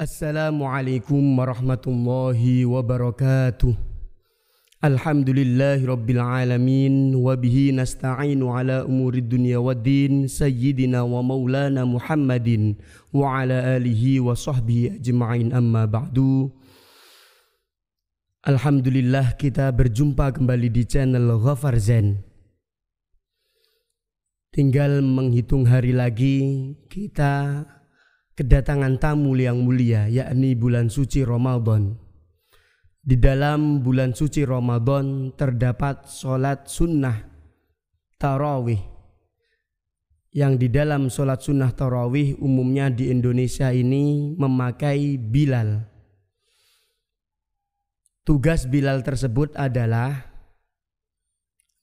Assalamualaikum warahmatullahi wabarakatuh. Alhamdulillahi rabbil alamin wa bihi nasta'inu ala umuri dunya waddin sayyidina wa maulana Muhammadin wa ala alihi wa sahbihi ajma'in amma ba'du. Alhamdulillah kita berjumpa kembali di channel Ghafar Zen. Tinggal menghitung hari lagi kita kedatangan tamu yang mulia yakni bulan suci Ramadan. Di dalam bulan suci Ramadan terdapat sholat sunnah tarawih yang di dalam sholat sunnah tarawih umumnya di Indonesia ini memakai bilal. Tugas bilal tersebut adalah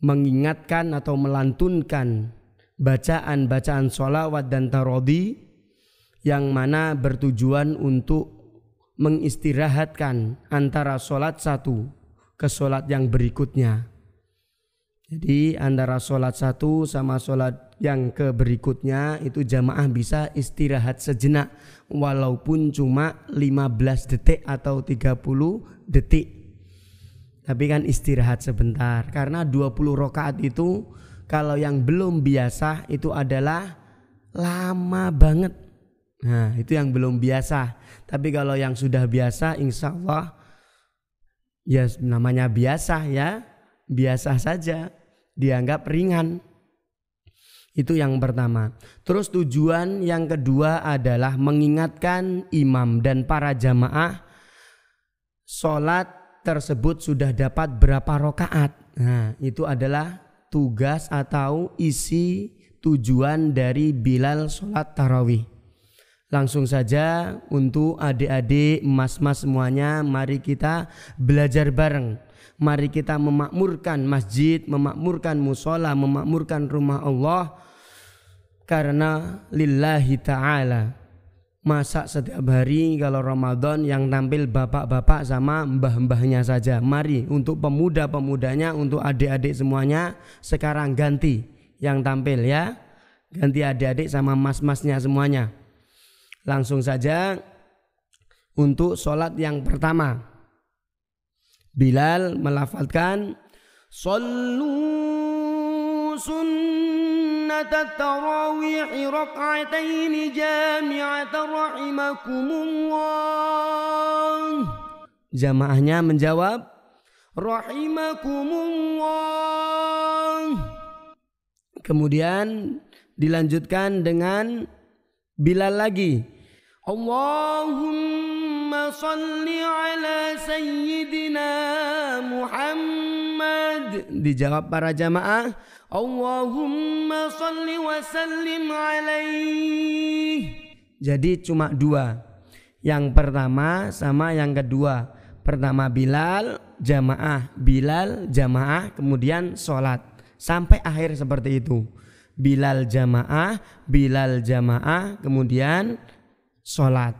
mengingatkan atau melantunkan bacaan-bacaan sholawat dan tarodi yang mana bertujuan untuk mengistirahatkan antara sholat satu ke sholat yang berikutnya. Jadi antara sholat satu sama sholat yang ke berikutnya itu jamaah bisa istirahat sejenak walaupun cuma 15 detik atau 30 detik. Tapi kan istirahat sebentar karena 20 rokaat itu kalau yang belum biasa itu adalah lama banget Nah, itu yang belum biasa. Tapi kalau yang sudah biasa, insya Allah, ya namanya biasa ya, biasa saja, dianggap ringan. Itu yang pertama. Terus tujuan yang kedua adalah mengingatkan imam dan para jamaah sholat tersebut sudah dapat berapa rokaat. Nah, itu adalah tugas atau isi tujuan dari Bilal sholat tarawih. Langsung saja untuk adik-adik, mas-mas semuanya, mari kita belajar bareng. Mari kita memakmurkan masjid, memakmurkan musola, memakmurkan rumah Allah. Karena lillahi ta'ala. Masak setiap hari kalau Ramadan yang tampil bapak-bapak sama mbah-mbahnya saja. Mari untuk pemuda-pemudanya, untuk adik-adik semuanya sekarang ganti yang tampil ya. Ganti adik-adik sama mas-masnya semuanya. Langsung saja untuk sholat yang pertama. Bilal melafalkan Sallu sunnat tarawih rak'atain jami'at rahimakumullah. Jamaahnya menjawab rahimakumullah. Kemudian dilanjutkan dengan Bilal lagi اللهم صل ala سيدنا Muhammad dijawab para jamaah Allahumma salli wa sallim alaih jadi cuma dua yang pertama sama yang kedua pertama Bilal jamaah Bilal jamaah kemudian sholat sampai akhir seperti itu Bilal jamaah Bilal jamaah kemudian sholat.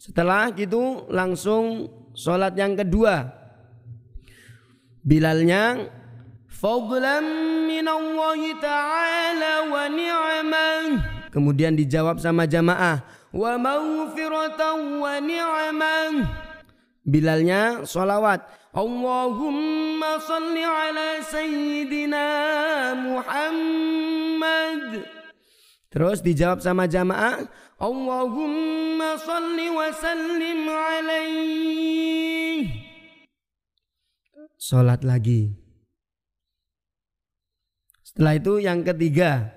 Setelah gitu langsung sholat yang kedua. Bilalnya fadlan minallahi ta'ala wa ni'man. Kemudian dijawab sama jamaah wa maghfiratan wa ni'man. Bilalnya sholawat. Allahumma salli ala sayyidina Muhammad. Terus dijawab sama jamaah اللهم صل وسلم عليه Sholat lagi Setelah itu yang ketiga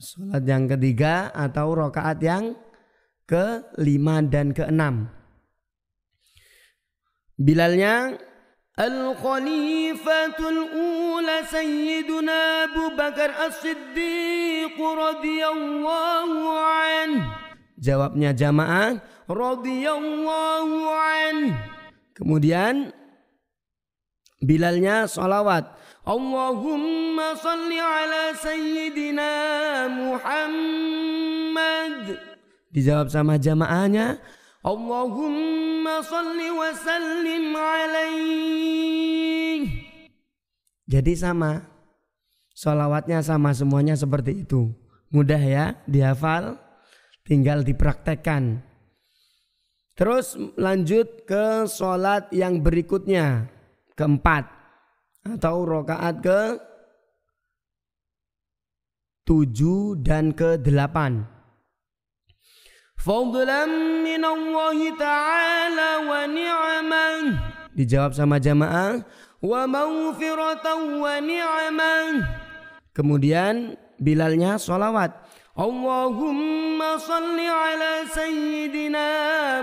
Sholat yang ketiga atau rokaat yang kelima dan keenam Bilalnya Al-Khalifatul Ula Sayyiduna Abu Bakar As-Siddiq radhiyallahu anhu Jawabnya jamaah radhiyallahu an. Kemudian Bilalnya salawat. Allahumma salli ala sayyidina Muhammad. Dijawab sama jamaahnya. Allahumma salli wa sallim alaih. Jadi sama. Salawatnya sama semuanya seperti itu. Mudah ya dihafal tinggal dipraktekkan. Terus lanjut ke sholat yang berikutnya keempat atau rokaat ke tujuh dan ke delapan. Fadlan Allah ta'ala wa ni'man Dijawab sama jamaah Wa maufiratan wa ni'man Kemudian Bilalnya solawat. اللهم صل على سيدنا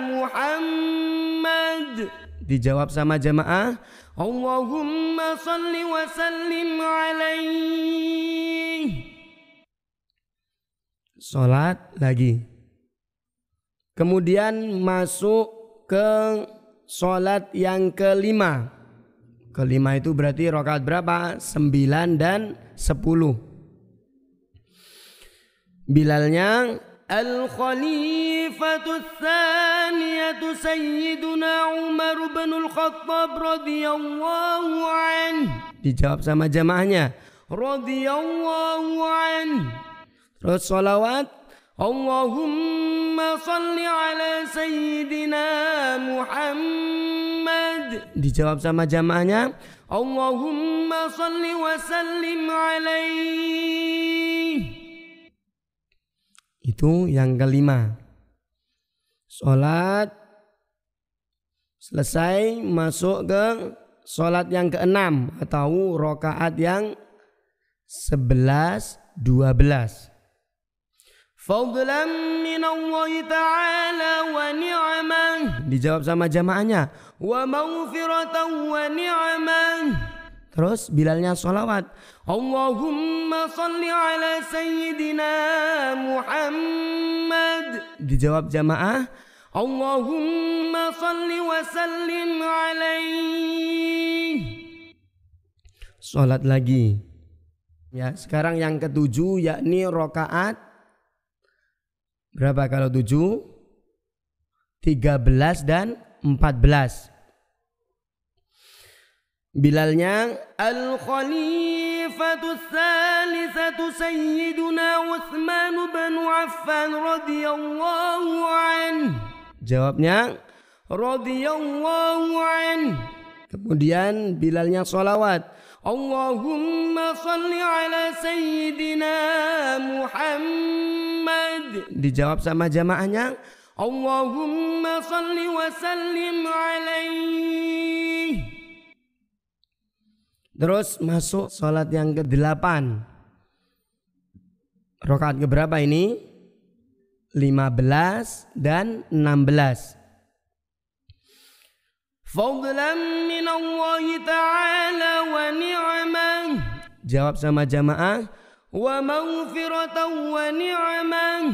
محمد dijawab sama jamaah Allahumma salli wa sallim alaih Salat lagi Kemudian masuk ke salat yang kelima Kelima itu berarti rokat berapa? Sembilan dan sepuluh Bilalnya Al Khalifatus Saniyatu Sayyiduna Umar bin Al Khattab radhiyallahu an. Dijawab sama jamaahnya. Radhiyallahu an. Terus salawat Allahumma salli ala sayyidina Muhammad Dijawab sama jamaahnya Allahumma salli wa sallim alaih itu yang kelima. Sholat selesai masuk ke sholat yang keenam atau rokaat yang sebelas dua belas. Fadlan Allah ta'ala wa ni'man Dijawab sama jamaahnya. Wa maghfiratan wa ni'man Terus Bilalnya sholawat. Allahumma salli ala sayyidina Muhammad. Dijawab jamaah, Allahumma salli wa sallim alaihi Salat lagi. Ya, sekarang yang ketujuh yakni rokaat berapa kalau tujuh? 13 dan 14. Bilalnya Al Khalifatu Salisatu Sayyiduna Utsman bin Affan radhiyallahu an. Jawabnya radhiyallahu an. Kemudian Bilalnya selawat. Allahumma shalli ala Sayyidina Muhammad. Dijawab sama jamaahnya. Allahumma shalli wa sallim alaihi. Terus masuk sholat yang ke Rokat Rokaat keberapa ini? 15 dan 16. Fadlan min Allah Ta'ala wa ni'mah. Jawab sama jamaah. Wa maghfiratan wa ni'mah.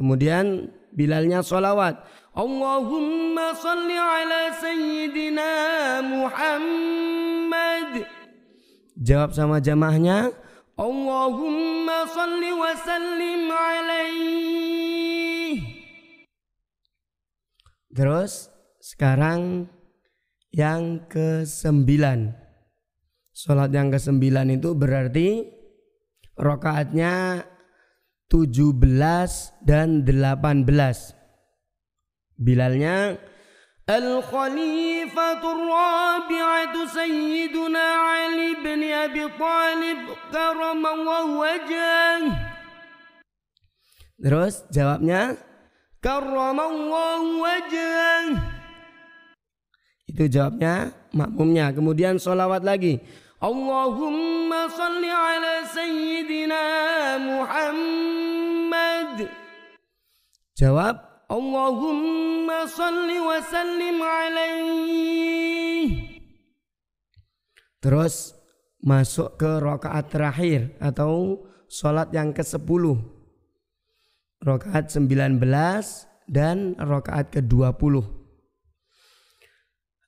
Kemudian Bilalnya sholawat. Allahumma salli ala sayyidina Muhammad. Jawab sama jamaahnya, Allahumma salli wa sallim alaihi. Terus sekarang yang ke sembilan. Sholat yang ke sembilan itu berarti rokaatnya tujuh belas dan delapan belas. Bilalnya الخليفة الرابعة سيدنا علي بن أبي طالب كرم الله وجهه Terus jawabnya Karramallahu wajhah Itu jawabnya makmumnya Kemudian sholawat lagi Allahumma salli ala sayyidina Muhammad Jawab اللهم صل وسلم عليه Terus masuk ke rokaat terakhir atau sholat yang ke-10. Rokaat 19 dan rokaat ke-20.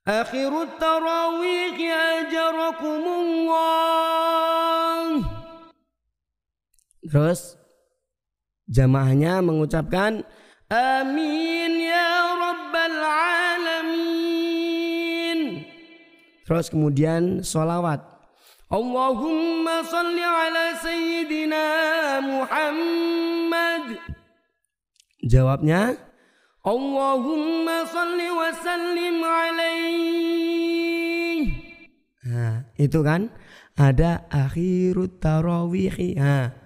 Akhirut tarawih ajarakumullah. Terus jamaahnya mengucapkan Amin ya rabbal alamin. Terus kemudian solawat. Allahumma salli ala sayyidina Muhammad. Jawabnya, Allahumma salli wa sallim alaih. Nah, itu kan ada akhirut tarawihi. Nah,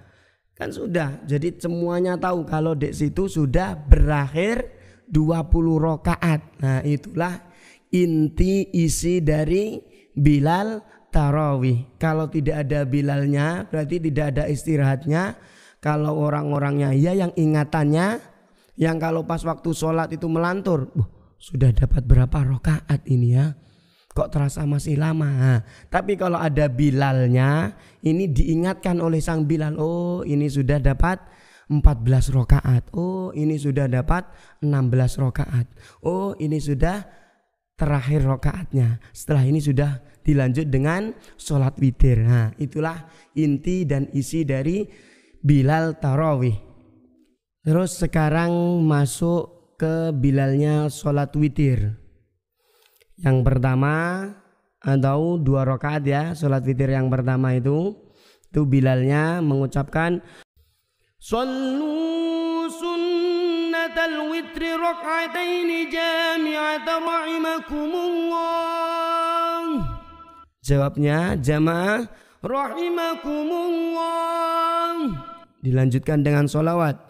Kan sudah. Jadi semuanya tahu kalau di situ sudah berakhir 20 rokaat. Nah, itulah inti isi dari Bilal Tarawih. Kalau tidak ada Bilalnya, berarti tidak ada istirahatnya. Kalau orang-orangnya ya yang ingatannya, yang kalau pas waktu sholat itu melantur, sudah dapat berapa rokaat ini ya? kok terasa masih lama. tapi kalau ada Bilalnya, ini diingatkan oleh sang Bilal, oh ini sudah dapat 14 rokaat, oh ini sudah dapat 16 rokaat, oh ini sudah terakhir rokaatnya. Setelah ini sudah dilanjut dengan sholat witir. Nah, itulah inti dan isi dari Bilal Tarawih. Terus sekarang masuk ke Bilalnya sholat witir. Yang pertama atau dua rakaat ya sholat witir yang pertama itu itu Bilalnya mengucapkan Sallu sunnatal witri rak'ataini jami'ata rahimakumullah Jawabnya jamaah rahimakumullah Dilanjutkan dengan solawat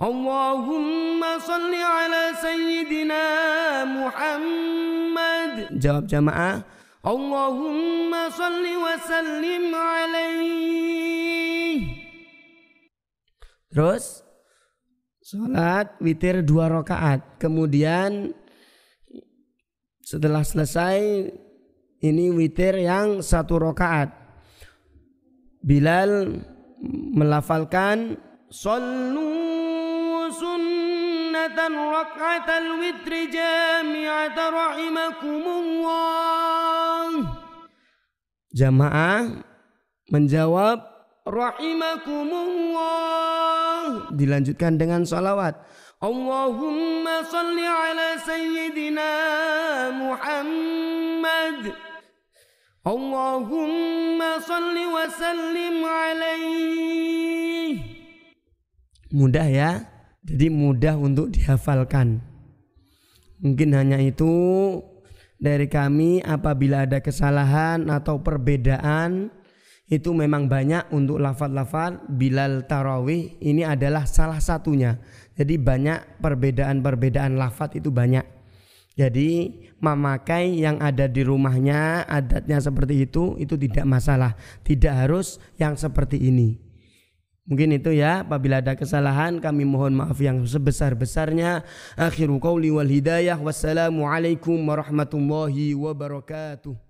Allahumma salli ala sayyidina Muhammad. Jawab jamaah. Allahumma salli wa sallim alaih. Terus salat witir dua rakaat. Kemudian setelah selesai ini witir yang satu rakaat. Bilal melafalkan sallu سنة ركعة الوتر جامعة رحمكم الله Jamaah menjawab Rahimakumullah Dilanjutkan dengan salawat Allahumma salli ala sayyidina Muhammad Allahumma salli wa sallim alaihi Mudah ya jadi mudah untuk dihafalkan. Mungkin hanya itu dari kami apabila ada kesalahan atau perbedaan itu memang banyak untuk lafal-lafal Bilal Tarawih ini adalah salah satunya. Jadi banyak perbedaan-perbedaan lafal itu banyak. Jadi memakai yang ada di rumahnya adatnya seperti itu itu tidak masalah. Tidak harus yang seperti ini. Mungkin itu ya, apabila ada kesalahan kami mohon maaf yang sebesar-besarnya. Akhiru qawli wal hidayah. Wassalamualaikum warahmatullahi wabarakatuh.